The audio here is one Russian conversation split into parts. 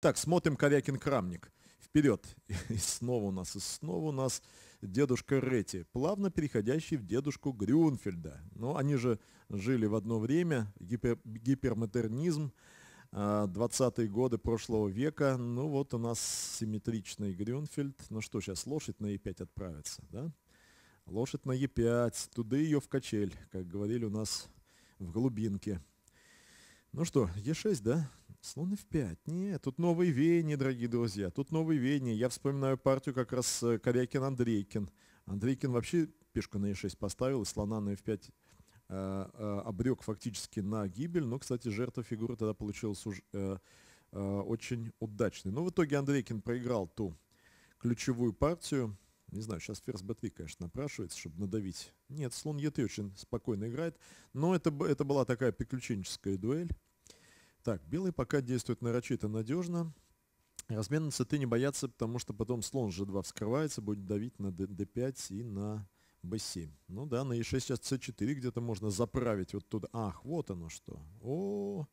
Так, смотрим Корякин-Крамник. Вперед. И снова у нас, и снова у нас дедушка Ретти, плавно переходящий в дедушку Грюнфельда. Ну, они же жили в одно время, гипер, гипермодернизм, 20-е а, годы прошлого века. Ну вот у нас симметричный Грюнфельд. Ну что, сейчас лошадь на Е5 отправится, да? Лошадь на Е5, туда ее в качель, как говорили у нас в глубинке. Ну что, Е6, да? Слоны в 5. Нет, тут новые веяния, дорогие друзья. Тут новые веяния. Я вспоминаю партию как раз э, Корякин-Андрейкин. Андрейкин вообще пешку на e6 поставил, и слона на f5 э, э, обрек фактически на гибель. Но, кстати, жертва фигуры тогда получилась уж, э, э, очень удачной. Но в итоге Андрейкин проиграл ту ключевую партию. Не знаю, сейчас ферзь b3, конечно, напрашивается, чтобы надавить. Нет, слон e3 очень спокойно играет. Но это, это была такая приключенческая дуэль. Так, белый пока действует нарочито надежно. Размен на c3 не боятся, потому что потом слон g2 вскрывается, будет давить на d5 и на b7. Ну да, на e6 сейчас c4 где-то можно заправить вот туда. Ах, вот оно что. -о.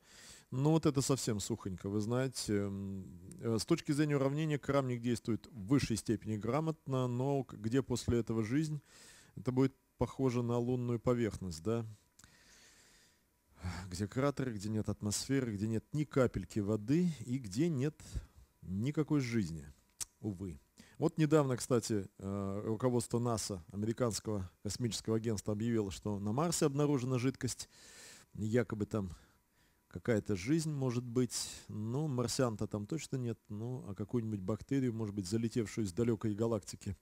ну вот это совсем сухонько, вы знаете. Э, с точки зрения уравнения крамник действует в высшей степени грамотно, но где после этого жизнь? Это будет похоже на лунную поверхность, да? где кратеры, где нет атмосферы, где нет ни капельки воды и где нет никакой жизни, увы. Вот недавно, кстати, э, руководство НАСА, американского космического агентства, объявило, что на Марсе обнаружена жидкость, якобы там какая-то жизнь может быть, ну, марсианта там точно нет, ну, а какую-нибудь бактерию, может быть, залетевшую из далекой галактики,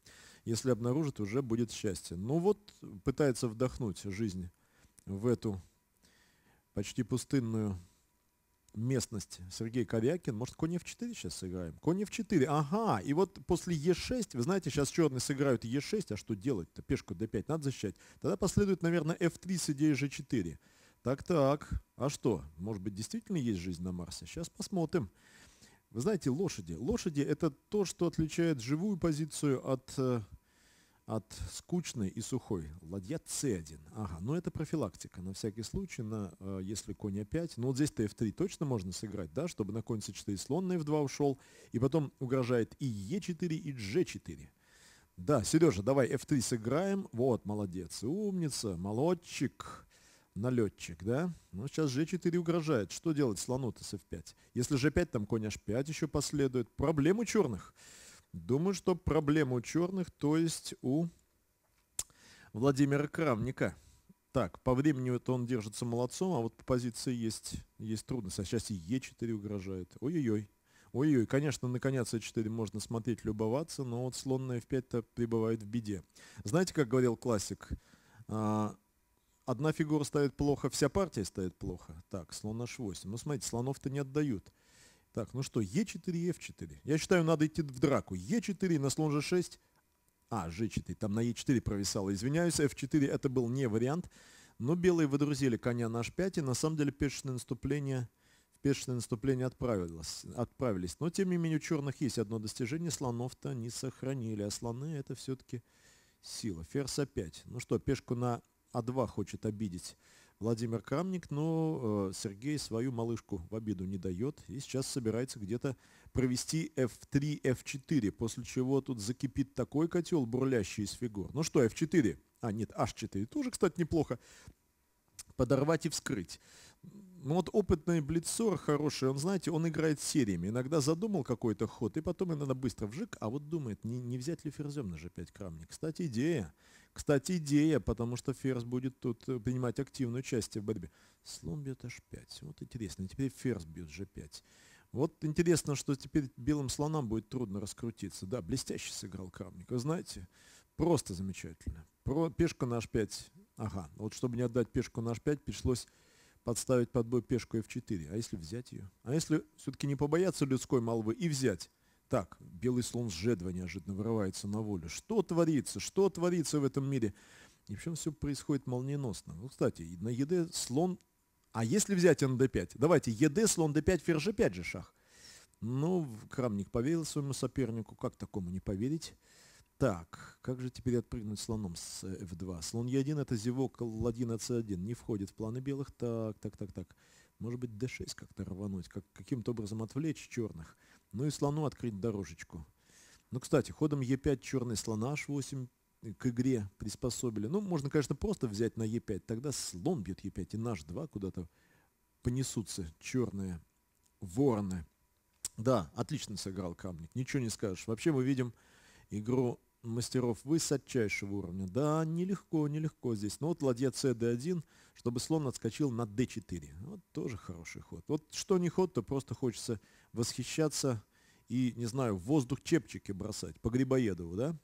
если обнаружат, уже будет счастье. Ну вот, пытается вдохнуть жизнь в эту почти пустынную местность Сергей Ковякин. Может, конь f4 сейчас сыграем? Конь f4. Ага, и вот после e6, вы знаете, сейчас черные сыграют e6, а что делать-то? Пешку d5 надо защищать. Тогда последует, наверное, f3 с идеей g4. Так-так, а что? Может быть, действительно есть жизнь на Марсе? Сейчас посмотрим. Вы знаете, лошади. Лошади – это то, что отличает живую позицию от э, от скучной и сухой. Ладья c1. Ага, но ну это профилактика. На всякий случай, на, э, если конь опять. 5 ну Но вот здесь-то f3 точно можно сыграть, да, чтобы на конь c4 слон на f2 ушел. И потом угрожает и e4, и g4. Да, Сережа, давай f3 сыграем. Вот, молодец, умница, молодчик, налетчик, да? Ну, сейчас g4 угрожает. Что делать слону-то с f5? Если g5, там конь h5 еще последует. Проблему черных. Думаю, что проблема у черных, то есть у Владимира Крамника. Так, по времени вот он держится молодцом, а вот по позиции есть, есть трудность. А сейчас и Е4 угрожает. Ой-ой-ой. Ой-ой, конечно, на коня c4 можно смотреть, любоваться, но вот слон на f5-то пребывает в беде. Знаете, как говорил классик? А, Одна фигура стоит плохо, вся партия стоит плохо. Так, слон h8. Ну, смотрите, слонов-то не отдают. Так, ну что, Е4, F4. Я считаю, надо идти в драку. Е4 на слон G6. А, G4. Там на Е4 провисало. Извиняюсь, F4 это был не вариант. Но белые выдрузили коня на H5. И на самом деле пешечное наступление пешечное наступление отправилось, отправились. Но, тем не менее, у черных есть одно достижение. Слонов-то не сохранили. А слоны — это все-таки сила. Ферзь опять. А ну что, пешку на А2 хочет обидеть Владимир Крамник, но э, Сергей свою малышку в обиду не дает и сейчас собирается где-то провести F3, F4, после чего тут закипит такой котел, бурлящий из фигур. Ну что, F4? А, нет, H4 тоже, кстати, неплохо. Подорвать и вскрыть. Ну вот опытный блицор хороший, он, знаете, он играет сериями. Иногда задумал какой-то ход, и потом иногда быстро вжик, а вот думает, не, не взять ли ферзем на g5 крамник. Кстати, идея. Кстати, идея, потому что Ферзь будет тут э, принимать активную часть в борьбе. Слон бьет h5. Вот интересно. Теперь Ферзь бьет g5. Вот интересно, что теперь белым слонам будет трудно раскрутиться. Да, блестяще сыграл Крамник. Вы знаете, просто замечательно. Про пешка на h5. Ага, вот чтобы не отдать пешку на h5, пришлось подставить под бой пешку f4. А если взять ее? А если все-таки не побояться людской молвы и взять? Так, белый слон с жедва неожиданно вырывается на волю. Что творится? Что творится в этом мире? И причем все происходит молниеносно. Ну, кстати, на ЕД слон... А если взять НД5? Давайте, ЕД, слон Д5, ферзь G5 же шах. Ну, Крамник поверил своему сопернику. Как такому не поверить? Так, как же теперь отпрыгнуть слоном с f2? Э, слон e1 это зевок, ладьина c1 не входит в планы белых. Так, так, так, так. Может быть, d6 как-то рвануть, как, каким-то образом отвлечь черных. Ну и слону открыть дорожечку. Ну, кстати, ходом e5 черный слона h8 э, к игре приспособили. Ну, можно, конечно, просто взять на e5, тогда слон бьет e5 и наш 2 куда-то понесутся черные вороны. Да, отлично сыграл Камник, ничего не скажешь. Вообще мы видим игру мастеров высочайшего уровня. Да, нелегко, нелегко здесь. Но вот ладья cd1, чтобы слон отскочил на d4. Вот тоже хороший ход. Вот что не ход, то просто хочется восхищаться и, не знаю, в воздух чепчики бросать, по Грибоедову, да?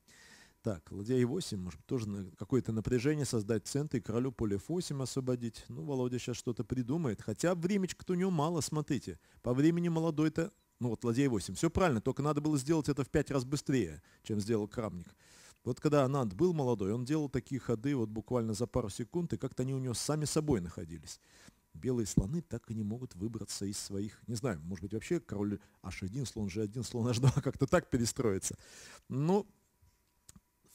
Так, ладья e8, может тоже какое-то напряжение создать в центре, и королю поле f8 освободить. Ну, Володя сейчас что-то придумает. Хотя времечко-то у него мало, смотрите. По времени молодой-то ну вот «Ладей 8». Все правильно, только надо было сделать это в пять раз быстрее, чем сделал Крамник. Вот когда Ананд был молодой, он делал такие ходы вот буквально за пару секунд, и как-то они у него сами собой находились. Белые слоны так и не могут выбраться из своих, не знаю, может быть вообще король H1, слон G1, слон H2 как-то так перестроится. Ну,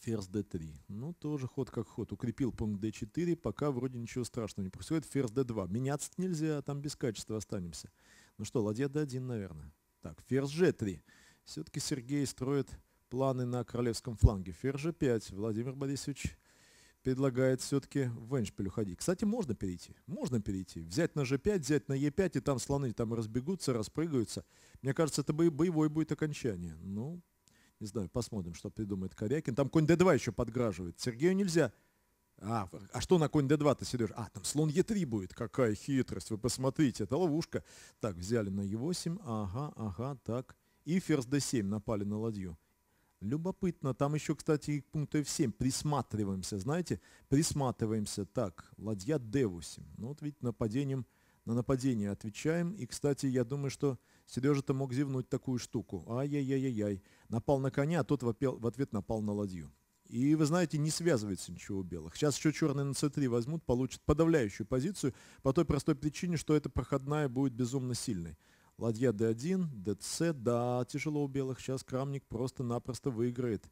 ферзь d3. Ну, тоже ход как ход. Укрепил пункт d4, пока вроде ничего страшного не происходит. Ферзь d2. Меняться нельзя, там без качества останемся. Ну что, ладья d1, наверное. Так, ферзь g3. Все-таки Сергей строит планы на королевском фланге. Ферзь g5. Владимир Борисович предлагает все-таки в эншпиль уходить. Кстати, можно перейти. Можно перейти. Взять на g5, взять на e5, и там слоны там разбегутся, распрыгаются. Мне кажется, это боевой будет окончание. Ну, не знаю, посмотрим, что придумает Корякин. Там конь d2 еще подграживает. Сергею нельзя а, а что на конь d 2 ты, Сереж? А, там слон e3 будет. Какая хитрость, вы посмотрите, это ловушка. Так, взяли на e8, ага, ага, так. И ферзь d7 напали на ладью. Любопытно. Там еще, кстати, и к F7. Присматриваемся, знаете? Присматриваемся. Так, ладья D8. Ну вот ведь нападением, на нападение отвечаем. И, кстати, я думаю, что Сережа-то мог зевнуть такую штуку. Ай-яй-яй-яй-яй. Напал на коня, а тот в ответ напал на ладью. И, вы знаете, не связывается ничего у белых. Сейчас еще черные на c3 возьмут, получат подавляющую позицию по той простой причине, что эта проходная будет безумно сильной. Ладья d1, dc, да, тяжело у белых. Сейчас Крамник просто-напросто выиграет.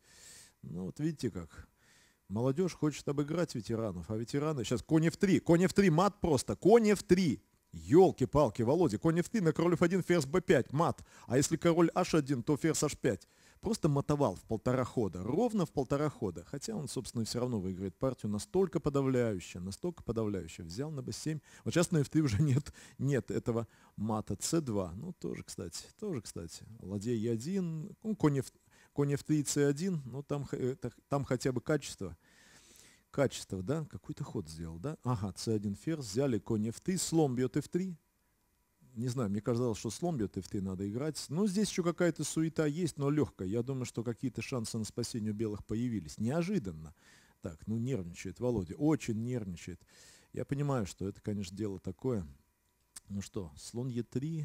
Ну вот видите как. Молодежь хочет обыграть ветеранов, а ветераны... Сейчас конь f3, конь f3, мат просто, конь f3. Елки-палки, Володя, конь f3 на король f1, ферзь b5, мат. А если король h1, то ферзь h5 просто мотовал в полтора хода, ровно в полтора хода, хотя он, собственно, все равно выиграет партию настолько подавляюще, настолько подавляюще, взял на b7, вот сейчас на f3 уже нет, нет этого мата c2, ну, тоже, кстати, тоже, кстати, ладья e1, ну, конь, f, конь f3 и c1, ну, там, э, там хотя бы качество, качество, да, какой-то ход сделал, да, ага, c1 ферзь, взяли конь f3, слом бьет f3, не знаю, мне казалось, что слон бьет, и в ты надо играть. Но ну, здесь еще какая-то суета есть, но легкая. Я думаю, что какие-то шансы на спасение у белых появились. Неожиданно. Так, ну нервничает Володя, очень нервничает. Я понимаю, что это, конечно, дело такое. Ну что, слон Е3.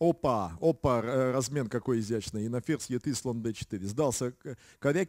Опа, опа, размен какой изящный. И на ферзь Е3, слон d 4 Сдался коряки.